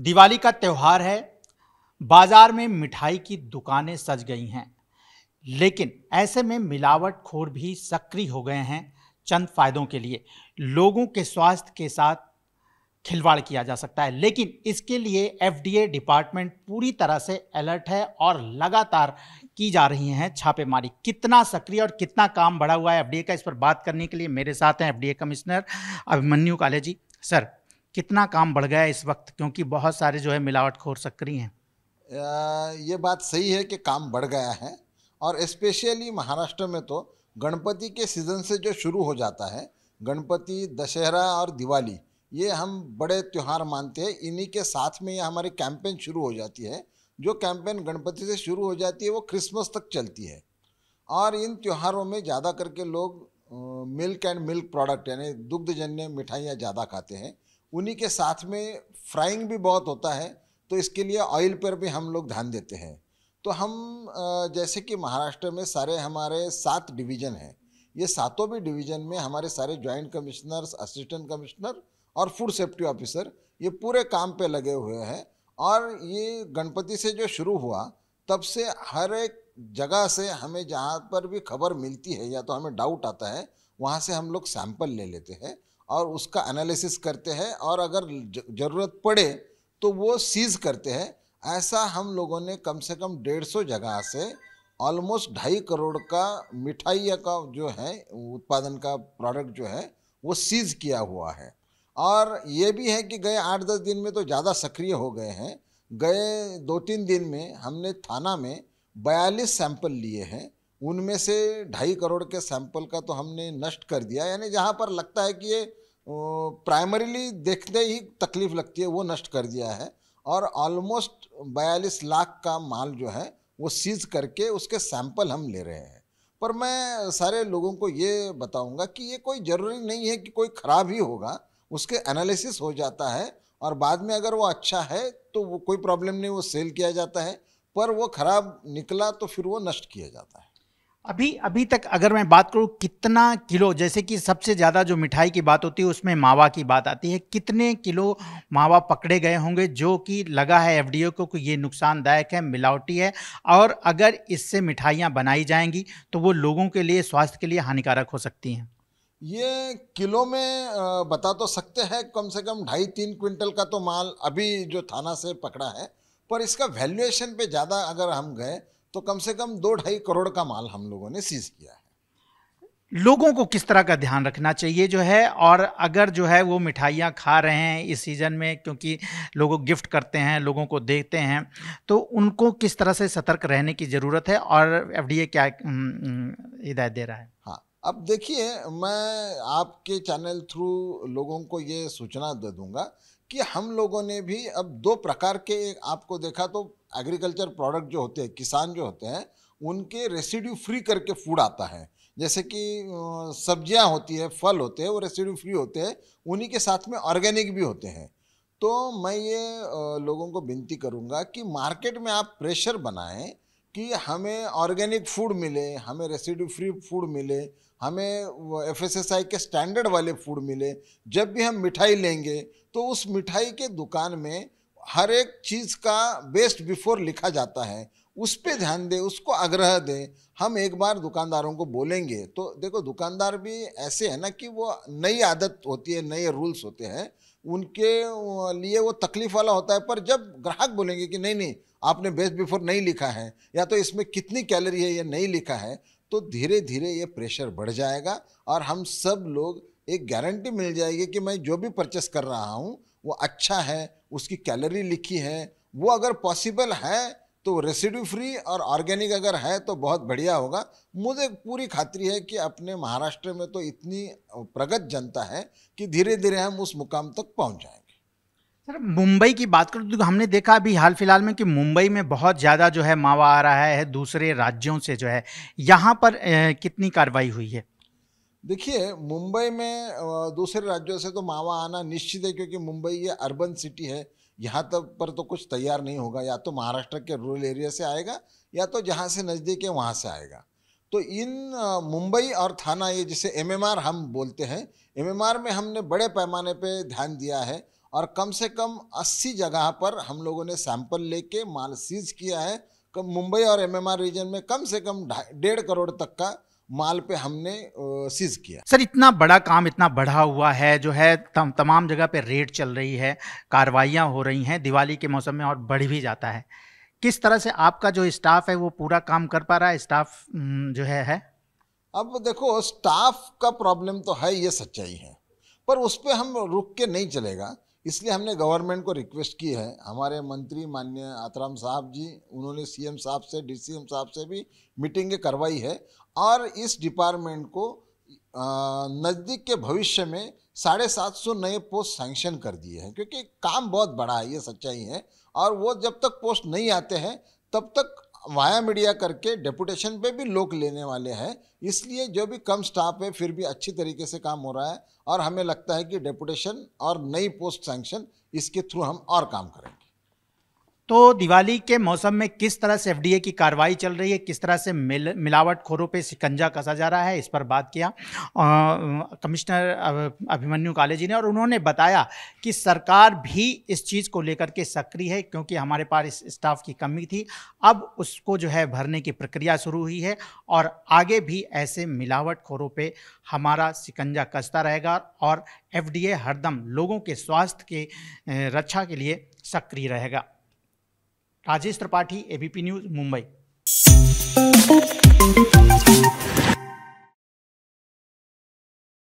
दिवाली का त्यौहार है बाजार में मिठाई की दुकानें सज गई हैं लेकिन ऐसे में मिलावट खोर भी सक्रिय हो गए हैं चंद फायदों के लिए लोगों के स्वास्थ्य के साथ खिलवाड़ किया जा सकता है लेकिन इसके लिए एफडीए डिपार्टमेंट पूरी तरह से अलर्ट है और लगातार की जा रही हैं छापेमारी कितना सक्रिय और कितना काम बढ़ा हुआ है एफडीए का इस पर बात करने के लिए मेरे साथ हैं एफडीए कमिश्नर अभिमन्यु काले जी सर कितना काम बढ़ गया है इस वक्त क्योंकि बहुत सारे जो है मिलावटखोर सक्रिय हैं ये बात सही है कि काम बढ़ गया है और स्पेशली महाराष्ट्र में तो गणपति के सीज़न से जो शुरू हो जाता है गणपति दशहरा और दिवाली ये हम बड़े त्यौहार मानते हैं इन्हीं के साथ में ये हमारी कैंपेन शुरू हो जाती है जो कैंपेन गणपति से शुरू हो जाती है वो क्रिसमस तक चलती है और इन त्योहारों में ज़्यादा करके लोग मिल्क एंड मिल्क प्रोडक्ट यानी दुग्धजन्य मिठाइयाँ ज़्यादा खाते हैं उन्हीं के साथ में फ्राइंग भी बहुत होता है तो इसके लिए ऑयल पर भी हम लोग ध्यान देते हैं तो हम जैसे कि महाराष्ट्र में सारे हमारे सात डिवीज़न हैं ये सातों भी डिवीज़न में हमारे सारे जॉइंट कमिश्नर्स असिस्टेंट कमिश्नर और फूड सेफ्टी ऑफिसर ये पूरे काम पे लगे हुए हैं और ये गणपति से जो शुरू हुआ तब से हर एक जगह से हमें जहाँ पर भी खबर मिलती है या तो हमें डाउट आता है वहाँ से हम लोग सैंपल ले लेते हैं और उसका एनालिसिस करते हैं और अगर ज़रूरत पड़े तो वो सीज़ करते हैं ऐसा हम लोगों ने कम से कम डेढ़ सौ जगह से ऑलमोस्ट ढाई करोड़ का मिठाई का जो है उत्पादन का प्रोडक्ट जो है वो सीज़ किया हुआ है और ये भी है कि गए आठ दस दिन में तो ज़्यादा सक्रिय हो गए हैं गए दो तीन दिन में हमने थाना में बयालीस सैंपल लिए हैं उनमें से ढाई करोड़ के सैंपल का तो हमने नष्ट कर दिया यानी जहाँ पर लगता है कि ये प्राइमरीली देखते ही तकलीफ लगती है वो नष्ट कर दिया है और ऑलमोस्ट बयालीस लाख का माल जो है वो सीज करके उसके सैंपल हम ले रहे हैं पर मैं सारे लोगों को ये बताऊंगा कि ये कोई ज़रूरी नहीं है कि कोई ख़राब ही होगा उसके एनालिसिस हो जाता है और बाद में अगर वो अच्छा है तो वो कोई प्रॉब्लम नहीं वो सेल किया जाता है पर वो ख़राब निकला तो फिर वो नष्ट किया जाता है अभी अभी तक अगर मैं बात करूँ कितना किलो जैसे कि सबसे ज़्यादा जो मिठाई की बात होती है उसमें मावा की बात आती है कितने किलो मावा पकड़े गए होंगे जो कि लगा है ओ को कि ये नुकसानदायक है मिलावटी है और अगर इससे मिठाइयाँ बनाई जाएंगी तो वो लोगों के लिए स्वास्थ्य के लिए हानिकारक हो सकती हैं ये किलो में बता तो सकते हैं कम से कम ढाई तीन क्विंटल का तो माल अभी जो थाना से पकड़ा है पर इसका वैल्यूएशन पे ज़्यादा अगर हम गए तो कम से कम दो ढाई करोड़ का माल हम लोगों ने सीज किया है लोगों को किस तरह का ध्यान रखना चाहिए जो है और अगर जो है वो मिठाइयाँ खा रहे हैं इस सीज़न में क्योंकि लोगों गिफ्ट करते हैं लोगों को देखते हैं तो उनको किस तरह से सतर्क रहने की ज़रूरत है और ए क्या हिदायत दे रहा है हाँ अब देखिए मैं आपके चैनल थ्रू लोगों को ये सूचना दे दूँगा कि हम लोगों ने भी अब दो प्रकार के आपको देखा तो एग्रीकल्चर प्रोडक्ट जो होते हैं किसान जो होते हैं उनके रेसिड्यू फ्री करके फूड आता है जैसे कि सब्जियां होती है फल होते हैं वो रेसिड्यू फ्री होते हैं उन्हीं के साथ में ऑर्गेनिक भी होते हैं तो मैं ये लोगों को विनती करूँगा कि मार्केट में आप प्रेशर बनाएं कि हमें ऑर्गेनिक फूड मिले हमें रेसिड्यू फ्री फूड मिले हमें एफ के स्टैंडर्ड वाले फूड मिले जब भी हम मिठाई लेंगे तो उस मिठाई के दुकान में हर एक चीज़ का बेस्ट बिफोर लिखा जाता है उस पर ध्यान दें उसको आग्रह दें हम एक बार दुकानदारों को बोलेंगे तो देखो दुकानदार भी ऐसे है ना कि वो नई आदत होती है नए रूल्स होते हैं उनके लिए वो तकलीफ़ वाला होता है पर जब ग्राहक बोलेंगे कि नहीं नहीं आपने बेस्ट बिफोर नहीं लिखा है या तो इसमें कितनी कैलोरी है ये नहीं लिखा है तो धीरे धीरे ये प्रेशर बढ़ जाएगा और हम सब लोग एक गारंटी मिल जाएगी कि मैं जो भी परचेस कर रहा हूँ वो अच्छा है उसकी कैलोरी लिखी है वो अगर पॉसिबल है तो रेसिड्यू फ्री और ऑर्गेनिक अगर है तो बहुत बढ़िया होगा मुझे पूरी खातरी है कि अपने महाराष्ट्र में तो इतनी प्रगत जनता है कि धीरे धीरे हम उस मुकाम तक पहुंच जाएंगे सर मुंबई की बात करूँ तो हमने देखा अभी हाल फिलहाल में कि मुंबई में बहुत ज़्यादा जो है मावा आ रहा है दूसरे राज्यों से जो है यहाँ पर ए, कितनी कार्रवाई हुई है देखिए मुंबई में दूसरे राज्यों से तो मावा आना निश्चित है क्योंकि मुंबई ये अर्बन सिटी है यहाँ तक पर तो कुछ तैयार नहीं होगा या तो महाराष्ट्र के रूरल एरिया से आएगा या तो जहाँ से नज़दीक है वहाँ से आएगा तो इन मुंबई और थाना ये जिसे एमएमआर हम बोलते हैं एमएमआर में हमने बड़े पैमाने पे ध्यान दिया है और कम से कम 80 जगह पर हम लोगों ने सैंपल लेके माल सीज किया है कम मुंबई और एमएमआर रीजन में कम से कम डेढ़ करोड़ तक का माल पे हमने सीज किया सर इतना बड़ा काम इतना बढ़ा हुआ है जो है तम, तमाम जगह पे रेड चल रही है कार्रवाइयाँ हो रही हैं दिवाली के मौसम में और बढ़ भी जाता है किस तरह से आपका जो स्टाफ है वो पूरा काम कर पा रहा है स्टाफ जो है, है? अब देखो स्टाफ का प्रॉब्लम तो है ये सच्चाई है पर उस पर हम रुक के नहीं चलेगा इसलिए हमने गवर्नमेंट को रिक्वेस्ट की है हमारे मंत्री माननीय आतराम साहब जी उन्होंने सीएम साहब से डीसीएम साहब से भी मीटिंगें करवाई है और इस डिपार्टमेंट को नज़दीक के भविष्य में साढ़े सात सौ नए पोस्ट सैंक्शन कर दिए हैं क्योंकि काम बहुत बड़ा है ये सच्चाई है और वो जब तक पोस्ट नहीं आते हैं तब तक वाया मीडिया करके डेपुटेशन पे भी लोग लेने वाले हैं इसलिए जो भी कम स्टाफ है फिर भी अच्छी तरीके से काम हो रहा है और हमें लगता है कि डेपुटेशन और नई पोस्ट सैंक्शन इसके थ्रू हम और काम करेंगे तो दिवाली के मौसम में किस तरह से एफडीए की कार्रवाई चल रही है किस तरह से मिल मिलावट खोरों पर शिकंजा कसा जा रहा है इस पर बात किया कमिश्नर अभिमन्यु काले जी ने और उन्होंने बताया कि सरकार भी इस चीज़ को लेकर के सक्रिय है क्योंकि हमारे पास स्टाफ की कमी थी अब उसको जो है भरने की प्रक्रिया शुरू हुई है और आगे भी ऐसे मिलावट खोरों पर हमारा शिकंजा कसता रहेगा और एफ हरदम लोगों के स्वास्थ्य के रक्षा के लिए सक्रिय रहेगा राजेश त्रिपाठी एबीपी न्यूज मुंबई